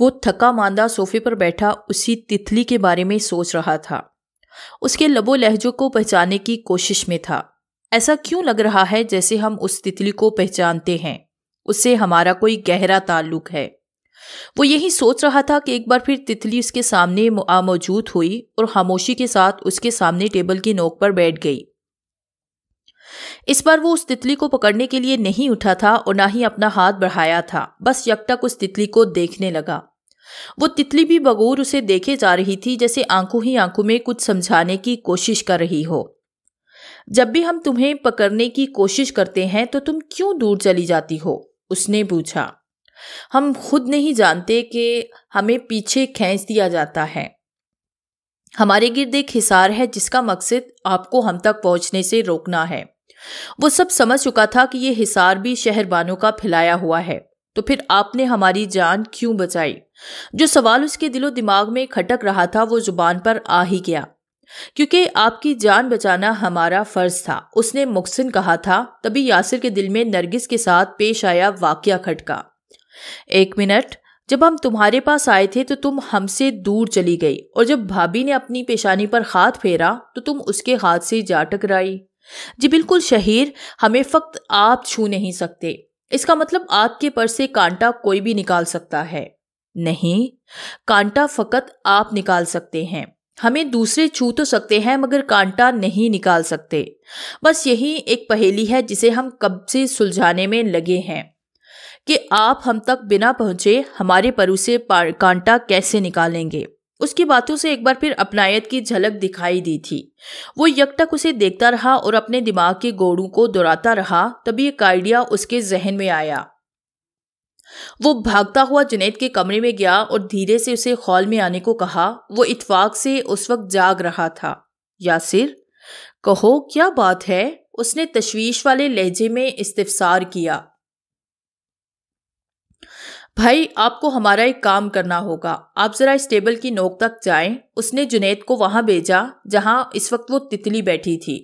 वो थका मांदा सोफे पर बैठा उसी तितली के बारे में सोच रहा था उसके लबो लहजों को पहचाने की कोशिश में था ऐसा क्यों लग रहा है जैसे हम उस तितली को पहचानते हैं उससे हमारा कोई गहरा ताल्लुक है वो यही सोच रहा था कि एक बार फिर तितली उसके सामने मौजूद हुई और खामोशी के साथ उसके सामने टेबल की नोक पर बैठ गई इस बार वो उस तितली को पकड़ने के लिए नहीं उठा था और ना ही अपना हाथ बढ़ाया था बस यकटक उस तितली को देखने लगा वो तितली भी बगौर उसे देखे जा रही थी जैसे आंखों ही आंखों में कुछ समझाने की कोशिश कर रही हो जब भी हम तुम्हें पकड़ने की कोशिश करते हैं तो तुम क्यों दूर चली जाती हो उसने पूछा हम खुद नहीं जानते कि हमें पीछे खींच दिया जाता है हमारे गिर्द एक हिसार है जिसका मकसद आपको हम तक पहुंचने से रोकना है वो सब समझ चुका था कि ये हिसार भी शहरबानों का फैलाया हुआ है तो फिर आपने हमारी जान क्यों बचाई जो सवाल उसके दिलो दिमाग में खटक रहा था वो जुबान पर आ ही गया क्योंकि आपकी जान बचाना हमारा फर्ज था उसने मुखसिन कहा था तभी यासिर के दिल में नरगिस के साथ पेश आया वाक्य खटका एक मिनट जब हम तुम्हारे पास आए थे तो तुम हमसे दूर चली गई और जब भाभी ने अपनी पेशानी पर हाथ फेरा तो तुम उसके हाथ से जा टकराई जी बिल्कुल शहीर हमें फ़क्त आप छू नहीं सकते इसका मतलब आपके पर से कांटा कोई भी निकाल सकता है नहीं कांटा फ़कत आप निकाल सकते हैं हमें दूसरे छू तो सकते हैं मगर कांटा नहीं निकाल सकते बस यही एक पहेली है जिसे हम कब से सुलझाने में लगे हैं कि आप हम तक बिना पहुंचे हमारे पर उसे कांटा कैसे निकालेंगे उसकी बातों से एक बार फिर अपनायत की झलक दिखाई दी थी वो यकटक उसे देखता रहा और अपने दिमाग के गोड़ों को दोहराता रहा तभी एक आइडिया उसके जहन में आया वो भागता हुआ जुनेद के कमरे में गया और धीरे से उसे हॉल में आने को कहा वो इतफाक से उस वक्त जाग रहा था यासिर कहो क्या बात है उसने तशवीश वाले लहजे में इस्तफसार किया भाई आपको हमारा एक काम करना होगा आप जरा इस टेबल की नोक तक जाएं उसने जुनेद को वहां भेजा जहां इस वक्त वो तितली बैठी थी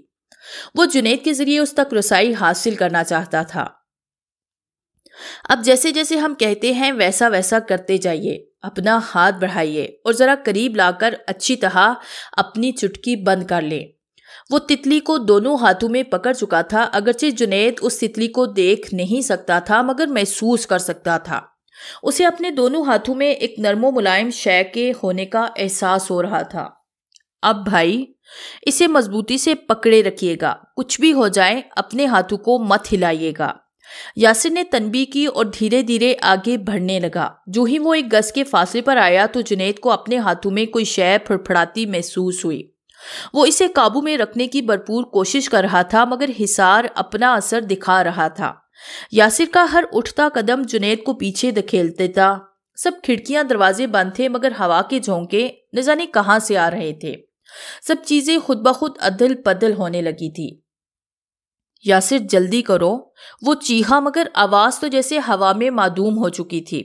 वो जुनेद के जरिए उस तक रसाई हासिल करना चाहता था अब जैसे जैसे हम कहते हैं वैसा वैसा करते जाइए अपना हाथ बढ़ाइए और जरा करीब लाकर अच्छी तरह अपनी चुटकी बंद कर लें वो तितली को दोनों हाथों में पकड़ चुका था अगरचे जुनेद उस तितली को देख नहीं सकता था मगर महसूस कर सकता था उसे अपने दोनों हाथों में एक नरमो मुलायम शय के होने का एहसास हो रहा था अब भाई इसे मजबूती से पकड़े रखिएगा कुछ भी हो जाए अपने हाथों को मत हिलाइएगा यासिर ने तनबी की और धीरे धीरे आगे बढ़ने लगा जो ही वो एक गज के फासले पर आया तो जुनेद को अपने हाथों में कोई शय फड़फड़ाती महसूस हुई वो इसे काबू में रखने की भरपूर कोशिश कर रहा था मगर हिसार अपना असर दिखा रहा था यासिर का हर उठता कदम जुनेद को पीछे धकेलते था सब खिड़कियां दरवाजे बंद थे मगर हवा के झोंके न जाने कहां से आ रहे थे सब चीजें खुद ब खुद अदल पदल होने लगी थी यासिर जल्दी करो वो चीखा मगर आवाज तो जैसे हवा में मादूम हो चुकी थी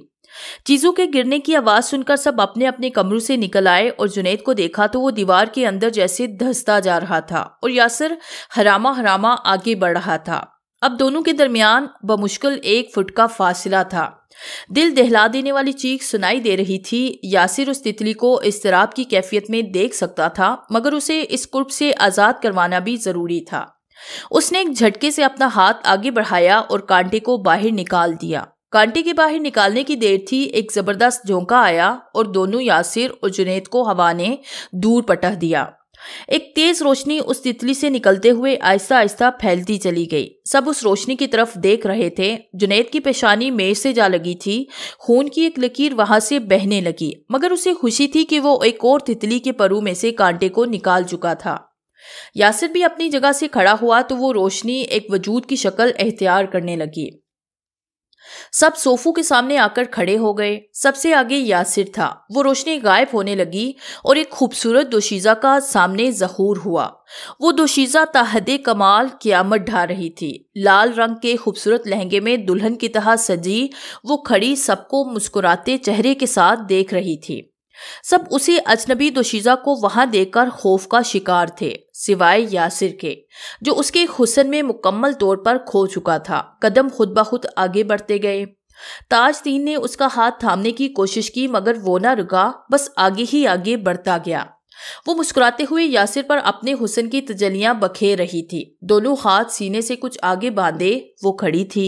चीजों के गिरने की आवाज सुनकर सब अपने अपने कमरों से निकल आए और जुनेद को देखा तो वो दीवार के अंदर जैसे धसता जा रहा था और यासिर हरामा हरामा आगे बढ़ रहा था अब दोनों के दरमियान बमुश्किल एक फुट का फासला था दिल दहला देने वाली चीख सुनाई दे रही थी यासिर उस तितली को इस शराब की कैफियत में देख सकता था मगर उसे इस कुर्ब से आज़ाद करवाना भी ज़रूरी था उसने एक झटके से अपना हाथ आगे बढ़ाया और कांटे को बाहर निकाल दिया कांटे के बाहर निकालने की देर थी एक जबरदस्त झोंका आया और दोनों यासिर और जुनेद को हवा ने दूर पटह दिया एक तेज रोशनी उस तितली से निकलते हुए आहिस्ता आहिस्ता फैलती चली गई सब उस रोशनी की तरफ देख रहे थे जुनेद की पेशानी मेज से जा लगी थी खून की एक लकीर वहां से बहने लगी मगर उसे खुशी थी कि वो एक और तितली के परू में से कांटे को निकाल चुका था यासिर भी अपनी जगह से खड़ा हुआ तो वो रोशनी एक वजूद की शक्ल एहतियार करने लगी सब सोफू के सामने आकर खड़े हो गए सबसे आगे यासिर था वो रोशनी गायब होने लगी और एक खूबसूरत दोशीज़ा का सामने जहूर हुआ वो दोशीज़ा तहद कमाल क्यामत ढा रही थी लाल रंग के खूबसूरत लहंगे में दुल्हन की तरह सजी वो खड़ी सबको मुस्कुराते चेहरे के साथ देख रही थी सब उसी अजनबी दोशीजा को वहां देखकर खौफ का शिकार थे सिवाय यासिर के जो उसके हुसन में मुकम्मल तौर पर खो चुका था कदम खुद ब खुद आगे बढ़ते गए ताज तीन ने उसका हाथ थामने की कोशिश की मगर वो ना रुका बस आगे ही आगे बढ़ता गया वो मुस्कुराते हुए यासिर पर अपने हुसन की तजलियां बखेर रही थी दोनों हाथ सीने से कुछ आगे बांधे वो खड़ी थी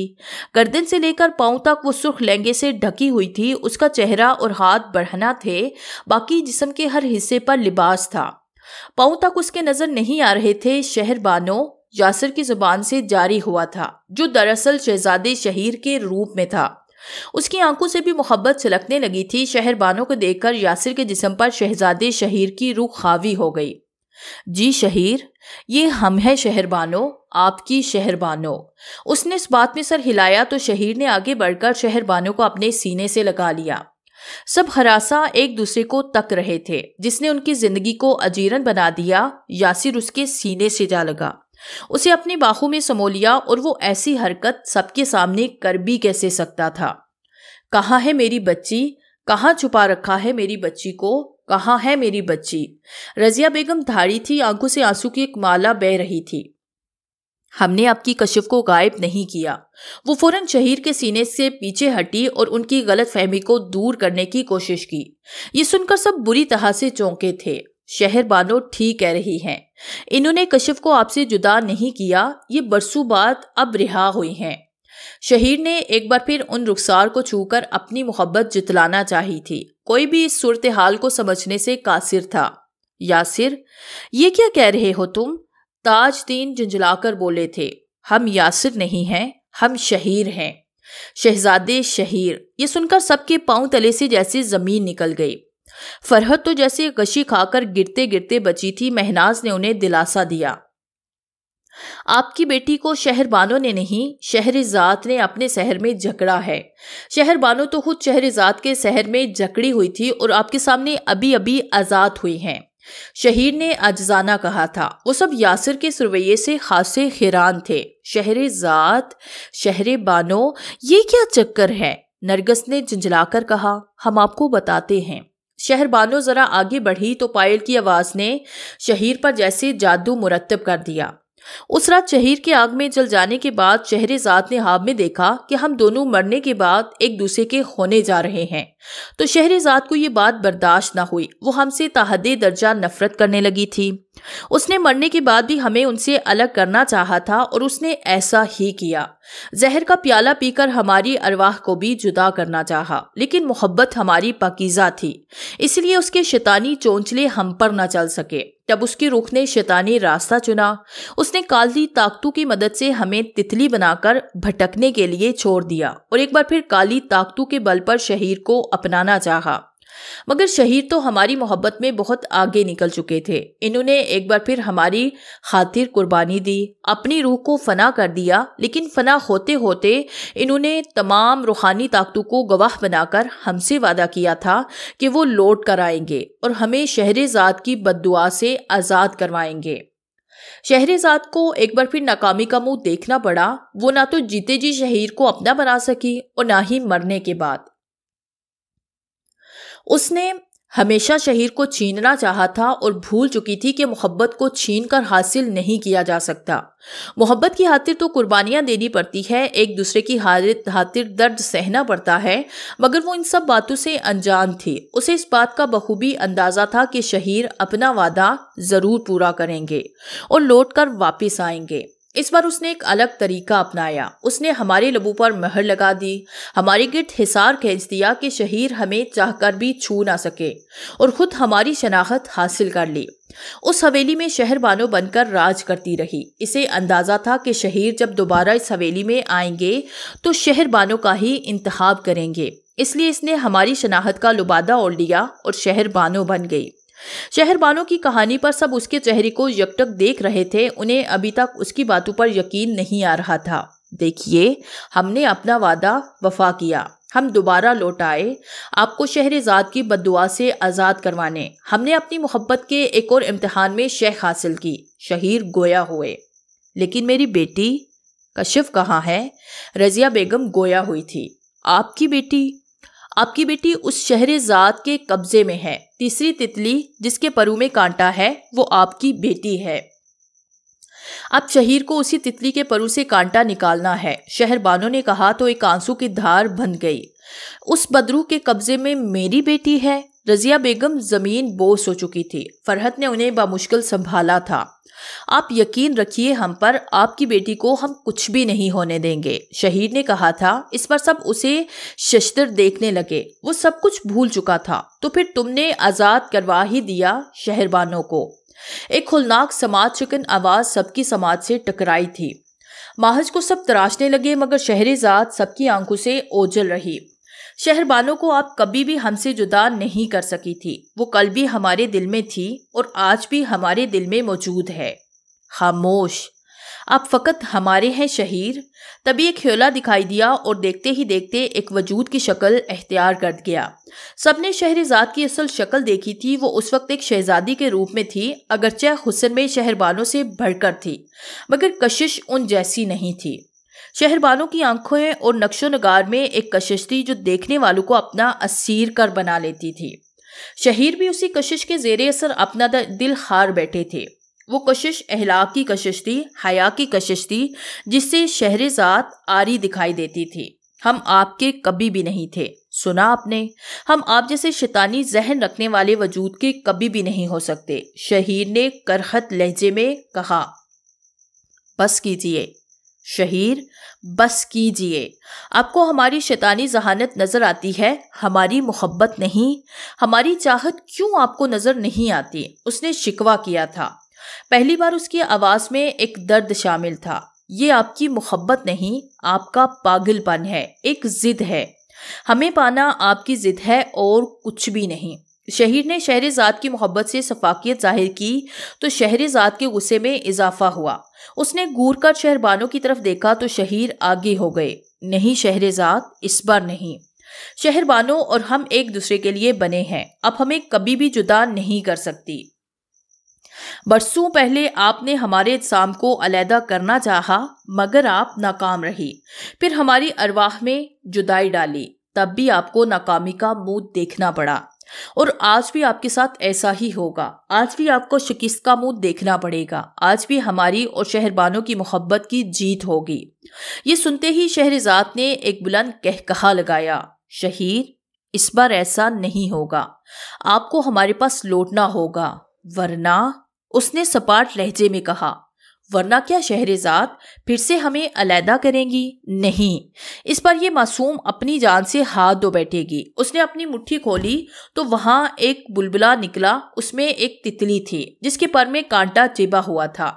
गर्दन से लेकर पाँव तक वो सुर्ख लहंगे से ढकी हुई थी उसका चेहरा और हाथ बढ़ना थे बाकी जिसम के हर हिस्से पर लिबास था पाँव तक उसके नजर नहीं आ रहे थे शहर बानो यासिर की जुबान से जारी हुआ था जो दरअसल शहजादे शहीर के रूप में था उसकी आंखों से भी मोहब्बत छलकने लगी थी शहर बानों को देखकर यासिर के जिसम पर शहजादे शहीर की रूह खावी हो गई जी शहीर ये हम है शहरबानो आपकी शहरबानो उसने इस बात में सर हिलाया तो शहीर ने आगे बढ़कर शहरबानों को अपने सीने से लगा लिया सब हरासा एक दूसरे को तक रहे थे जिसने उनकी जिंदगी को अजीरन बना दिया यासिर उसके सीने से जा लगा उसे अपनी बाहों में समो लिया और वो ऐसी हरकत सबके सामने कर भी कैसे सकता था कहाँ है मेरी बच्ची कहाँ छुपा रखा है मेरी बच्ची को कहाँ है मेरी बच्ची रजिया बेगम धारी थी आंखों से आंसू की एक माला बह रही थी हमने आपकी कशिफ को गायब नहीं किया वो फौरन शहीर के सीने से पीछे हटी और उनकी गलत फहमी को दूर करने की कोशिश की ये सुनकर सब बुरी तरह से चौंके थे शहर बानो ठीक कह रही हैं इन्होंने कश्यप को आपसे जुदा नहीं किया ये बरसों बाद अब रिहा हुई हैं शहीर ने एक बार फिर उन रुखसार को छूकर अपनी मोहब्बत जितलाना चाही थी कोई भी इस सूरत हाल को समझने से कासिर था यासिर ये क्या कह रहे हो तुम ताज दीन झुंझलाकर बोले थे हम यासिर नहीं हैं हम शहीर हैं शहजादे शहीर ये सुनकर सबके पांव तले से जैसे जमीन निकल गई फरहत तो जैसे कशी खाकर गिरते गिरते बची थी महनाज ने उन्हें दिलासा दिया आपकी बेटी को शहरबानों ने नहीं शहरजात ने अपने शहर में जकड़ा है बानो तो खुद शहरजात के शहर में जकड़ी हुई थी और आपके सामने अभी अभी आज़ाद हुई हैं शहीर ने अजाना कहा था वो सब यासर के सुरवैये से खासे हैरान थे शहर जात शहर बानो ये क्या चक्कर है नरगस ने झंझलाकर कहा हम आपको बताते हैं बानो ज़रा आगे बढ़ी तो पायल की आवाज़ ने शहीर पर जैसे जादू मुरतब कर दिया उस रात शहीर के आग में जल जाने के बाद चेहरे जात ने हाब में देखा कि हम दोनों मरने के बाद एक दूसरे के होने जा रहे हैं तो शहरे जात को ये बात बर्दाश्त ना हुई वो हमसे तहदे दर्जा नफरत करने लगी थी उसने मरने के बाद भी हमें उनसे अलग करना चाहा था और उसने ऐसा ही किया जहर का प्याला पीकर हमारी अरवाह को भी जुदा करना चाहा लेकिन मोहब्बत हमारी पकीजा थी इसलिए उसके शैतानी चोंचले हम पर न चल सके जब उसकी रुख ने शैतानी रास्ता चुना उसने काली ताकतू की मदद से हमें तितली बनाकर भटकने के लिए छोड़ दिया और एक बार फिर काली ताकतू के बल पर शहीर को अपनाना चाहा मगर शहीद तो हमारी मोहब्बत में बहुत आगे निकल चुके थे इन्होंने एक बार फिर हमारी खातिर कुर्बानी दी अपनी रूह को फना कर दिया लेकिन फना होते होते इन्होंने तमाम रूहानी ताकतों को गवाह बनाकर हमसे वादा किया था कि वो लौट कर आएंगे और हमें ज़ात की बददुआ से आज़ाद करवाएंगे शहरजाद को एक बार फिर नाकामी का मुंह देखना पड़ा वो ना तो जीते जी शहीर को अपना बना सकी और ना ही मरने के बाद उसने हमेशा शहीर को छीनना चाहा था और भूल चुकी थी कि मोहब्बत को छीन कर हासिल नहीं किया जा सकता मोहब्बत की खातिर तो कुर्बानियां देनी पड़ती है एक दूसरे की खातिर दर्द सहना पड़ता है मगर वो इन सब बातों से अनजान थी उसे इस बात का बखूबी अंदाज़ा था कि शहीर अपना वादा ज़रूर पूरा करेंगे और लौट कर वापस आएंगे इस बार उसने एक अलग तरीका अपनाया उसने हमारे लबू पर महर लगा दी हमारे गिरद हिसार खींच दिया कि शहीर हमें चाहकर भी छू ना सके और खुद हमारी शनाख्त हासिल कर ली उस हवेली में शहर बानो बनकर राज करती रही इसे अंदाजा था कि शहीर जब दोबारा इस हवेली में आएंगे तो शहर बानो का ही इंतहाब करेंगे इसलिए इसने हमारी शनाख्त का लुबादा ओढ़ लिया और शहर बानो बन गई शहर वालों की कहानी पर सब उसके चेहरे को यकटक देख रहे थे उन्हें अभी तक उसकी बातों पर यकीन नहीं आ रहा था देखिए हमने अपना वादा वफा किया हम दोबारा लौट आए आपको शहर शहरजाद की बदुआ से आज़ाद करवाने हमने अपनी मोहब्बत के एक और इम्तहान में शेख हासिल की शहीर गोया हुए लेकिन मेरी बेटी कशिफ कहाँ है रजिया बेगम गोया हुई थी आपकी बेटी आपकी बेटी उस जात के कब्जे में है तीसरी तितली जिसके परू में कांटा है वो आपकी बेटी है अब शहीर को उसी तितली के परू से कांटा निकालना है शहर बानों ने कहा तो एक आंसू की धार बन गई उस बदरू के कब्जे में मेरी बेटी है रजिया बेगम ज़मीन बोस हो चुकी थी फरहत ने उन्हें बामुश्किल संभाला था आप यकीन रखिए हम पर आपकी बेटी को हम कुछ भी नहीं होने देंगे शहीद ने कहा था इस पर सब उसे शस्त्र देखने लगे वो सब कुछ भूल चुका था तो फिर तुमने आज़ाद करवा ही दिया शहरबानों को एक खुलनाक समाज चिकन आवाज़ सबकी समाज से टकराई थी माहज को सब तराशने लगे मगर शहरी जात सबकी आंखों से ओझल रही शहरबानों को आप कभी भी हमसे जुदा नहीं कर सकी थी वो कल भी हमारे दिल में थी और आज भी हमारे दिल में मौजूद है खामोश आप फकत हमारे हैं शहीर तभी एक ख्योला दिखाई दिया और देखते ही देखते एक वजूद की शक्ल अख्तियार कर गया सबने शहरजाद की असल शक्ल देखी थी वो उस वक्त एक शहजादी के रूप में थी अगरचे हुसन में शहरबानों से बढ़कर थी मगर कशिश उन जैसी नहीं थी शहर वालों की आंखों और नक्शो नगार में एक कशिश थी जो देखने वालों को अपना असीर कर बना लेती थी शहीर भी उसी कशिश के जेरे असर अपना दिल हार बैठे थे वो कशिश अहलाक की कशिश थी हया की कशिश थी जिससे शहर ज़ात आरी दिखाई देती थी हम आपके कभी भी नहीं थे सुना आपने हम आप जैसे शैतानी जहन रखने वाले वजूद के कभी भी नहीं हो सकते शहीर ने करहत लहजे में कहा बस कीजिए शहीर बस कीजिए आपको हमारी शैतानी जहानत नज़र आती है हमारी मोहब्बत नहीं हमारी चाहत क्यों आपको नज़र नहीं आती उसने शिकवा किया था पहली बार उसकी आवाज़ में एक दर्द शामिल था ये आपकी मोहब्बत नहीं आपका पागलपन है एक ज़िद है हमें पाना आपकी ज़िद है और कुछ भी नहीं शहीर ने शहर जात की मोहब्बत से शफाकियत जाहिर की तो शहर जात के गुस्से में इजाफा हुआ उसने घूर कर शहरबानों की तरफ देखा तो शहीर आगे हो गए नहीं ज़ात इस बार नहीं शहरबानों और हम एक दूसरे के लिए बने हैं अब हमें कभी भी जुदा नहीं कर सकती बरसों पहले आपने हमारे शाम को अलहदा करना चाहा मगर आप नाकाम रही फिर हमारी अरवाह में जुदाई डाली तब भी आपको नाकामी का मुंह देखना पड़ा और आज भी आपके साथ ऐसा ही होगा आज भी आपको शिकस्त का मुंह देखना पड़ेगा आज भी हमारी और शहरबानों की मोहब्बत की जीत होगी ये सुनते ही शहरजात ने एक बुलंद कह कहा लगाया शहीद इस बार ऐसा नहीं होगा आपको हमारे पास लौटना होगा वरना उसने सपाट लहजे में कहा वरना क्या शहरजाद फिर से हमें अलहदा करेंगी नहीं इस पर यह मासूम अपनी जान से हाथ धो बैठेगी उसने अपनी मुट्ठी खोली तो वहाँ एक बुलबुला निकला उसमें एक तितली थी जिसके पर में कांटा चिबा हुआ था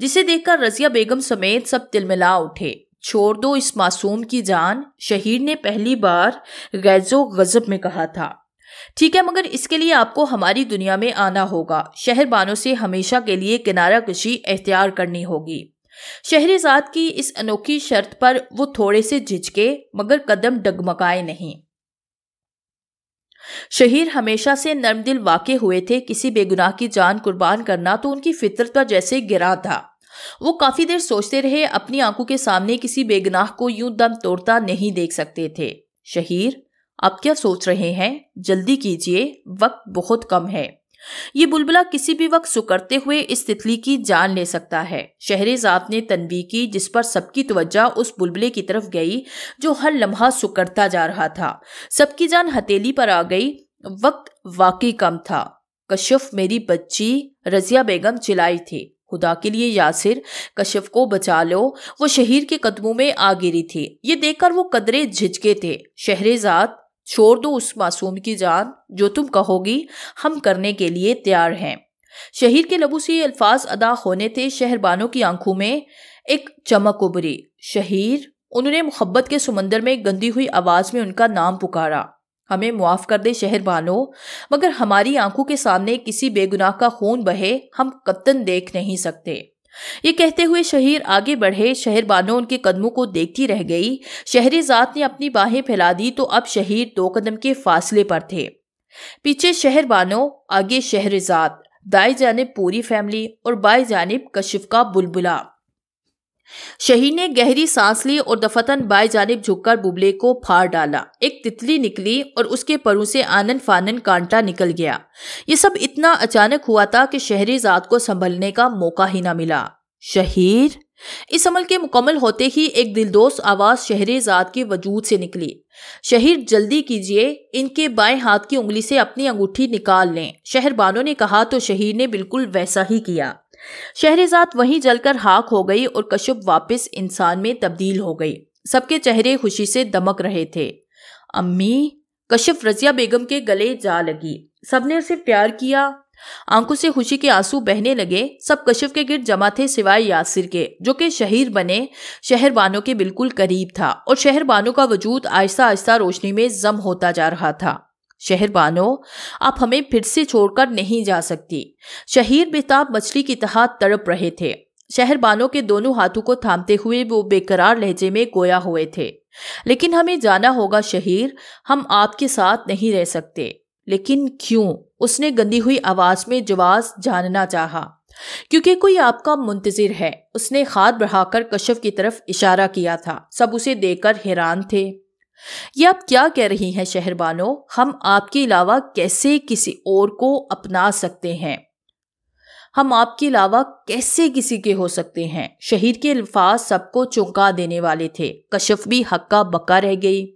जिसे देखकर रजिया बेगम समेत सब तिलमिला उठे छोड़ दो इस मासूम की जान शहीद ने पहली बार गैजो गजब में कहा था ठीक है मगर इसके लिए आपको हमारी दुनिया में आना होगा शहर बानों से हमेशा के लिए किनारा कशी एहतियार करनी होगी शहरजाद की इस अनोखी शर्त पर वो थोड़े से झिझके मगर कदम डगमगाए नहीं शहीर हमेशा से नर्म दिल वाके हुए थे किसी बेगुनाह की जान कुर्बान करना तो उनकी फितरत पर जैसे गिरा था वो काफ़ी देर सोचते रहे अपनी आंखों के सामने किसी बेगुनाह को यूं दम तोड़ता नहीं देख सकते थे शहीर आप क्या सोच रहे हैं जल्दी कीजिए वक्त बहुत कम है ये बुलबुला किसी भी वक्त सुकरते हुए इस तितली की जान ले सकता है शहरेजाद ने तनवी की जिस पर सबकी तवज्जा उस बुलबुले की तरफ गई जो हर लम्हा सुकरता जा रहा था सबकी जान हथेली पर आ गई वक्त वाकई कम था कश्यप मेरी बच्ची रजिया बेगम चिलाई थी खुदा के लिए यासिर कश्यप को बचा लो वो शहीर के कदमों में आ गिरी थी ये देखकर वो कदरे झिझके थे शहरेजाद छोड़ दो उस मासूम की जान जो तुम कहोगी हम करने के लिए तैयार हैं शहीद के लबू से ये अल्फाज अदा होने थे शहरबानों की आंखों में एक चमक उभरी शहीर उन्होंने मोहब्बत के समंदर में गंदी हुई आवाज़ में उनका नाम पुकारा हमें मुआफ़ कर दे शहरबानो मगर हमारी आंखों के सामने किसी बेगुनाह का खून बहे हम कत्तन देख नहीं सकते ये कहते हुए शहीर आगे बढ़े शहर बानो उनके कदमों को देखती रह गई शहरीजात ने अपनी बाहें फैला दी तो अब शहीर दो कदम के फासले पर थे पीछे शहर बानो आगे शहरजात दाई जानब पूरी फैमिली और बाएं जानब कशिफ का बुलबुला शहीन ने गहरी सांस ली और दफतन बाएं जानब झुककर बुबले को फाड़ डाला एक तितली निकली और उसके परों से आनन फानन कांटा निकल गया ये सब इतना अचानक हुआ था कि जात को संभलने का मौका ही ना मिला शहीर इस अमल के मुकम्मल होते ही एक दिलदोस आवाज़ जात के वजूद से निकली शहीर जल्दी कीजिए इनके बाएं हाथ की उंगली से अपनी अंगूठी निकाल लें शहरबानों ने कहा तो शहीर ने बिल्कुल वैसा ही किया शहरजाद वहीं जलकर हाक हो गई और कश्यप वापस इंसान में तब्दील हो गई सबके चेहरे खुशी से दमक रहे थे अम्मी कश्यप रजिया बेगम के गले जा लगी सबने उसे प्यार किया आंखों से खुशी के आंसू बहने लगे सब कश्यप के गिर जमा थे सिवाय यासिर के जो कि शहीर बने शहरबानों के बिल्कुल करीब था और शहरबानों का वजूद आहिस्ता आहिस्ता रोशनी में जम होता जा रहा था शहरवानों आप हमें फिर से छोड़कर नहीं जा सकती शहीर बेताब मछली की तरह तड़प रहे थे शहरबानों के दोनों हाथों को थामते हुए वो बेकरार लहजे में गोया हुए थे लेकिन हमें जाना होगा शहीर हम आपके साथ नहीं रह सकते लेकिन क्यों उसने गंदी हुई आवाज में जवाब जानना चाहा क्योंकि कोई आपका मुंतजिर है उसने खाद बढ़ाकर कश्यप की तरफ इशारा किया था सब उसे देखकर हैरान थे ये आप क्या कह रही हैं शहरबानो हम आपके अलावा कैसे किसी और को अपना सकते हैं हम आपके अलावा कैसे किसी के हो सकते हैं शहीद के अल्फाज सबको चौंका देने वाले थे कशफ भी हक्का बक्का रह गई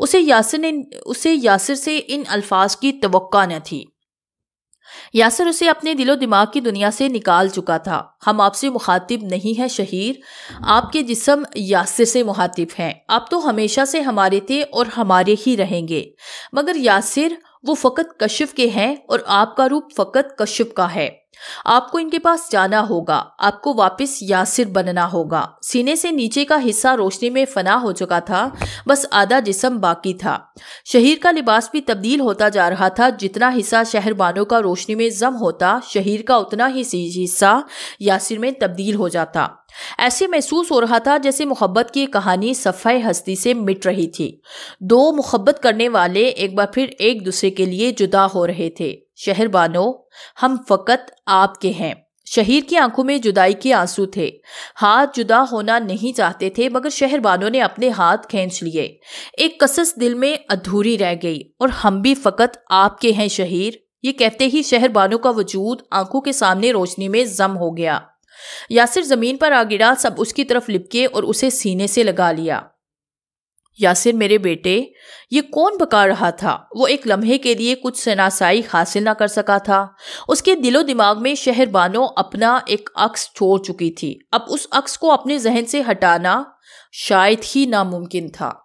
उसे यासर ने उसे यासिर से इन अल्फाज की तो न थी यासर उसे अपने दिलो दिमाग की दुनिया से निकाल चुका था हम आपसे मुखातिब नहीं हैं शहीर आपके जिसम यासर से मुखातिब हैं आप तो हमेशा से हमारे थे और हमारे ही रहेंगे मगर यासर वो फ़कत कश्यप के हैं और आपका रूप फ़कत कश्यप का है आपको इनके पास जाना होगा आपको वापस यासिर बनना होगा सीने से नीचे का हिस्सा रोशनी में फना हो चुका था बस आधा जिसम बाकी था शहीर का लिबास भी तब्दील होता जा रहा था जितना हिस्सा शहरबानों का रोशनी में जम होता शहीर का उतना ही हिस्सा यासिर में तब्दील हो जाता ऐसे महसूस हो रहा था जैसे मोहब्बत की कहानी सफ़ाई हस्ती से मिट रही थी दो मोहब्बत करने वाले एक बार फिर एक दूसरे के लिए जुदा हो रहे थे शहरबानो हम फ़कत आपके हैं शहीर की आंखों में जुदाई के आंसू थे हाथ जुदा होना नहीं चाहते थे मगर शहर वालों ने अपने हाथ खींच लिए एक कसस दिल में अधूरी रह गई और हम भी फ़कत आपके हैं शहीर ये कहते ही शहर वालों का वजूद आंखों के सामने रोशनी में जम हो गया यासिर जमीन पर आ गिरा सब उसकी तरफ लिपके और उसे सीने से लगा लिया यासिर मेरे बेटे ये कौन बका रहा था वो एक लम्हे के लिए कुछ शनासाई हासिल ना कर सका था उसके दिलो दिमाग में शहरबानो अपना एक अक्स छोड़ चुकी थी अब उस अक्स को अपने जहन से हटाना शायद ही नामुमकिन था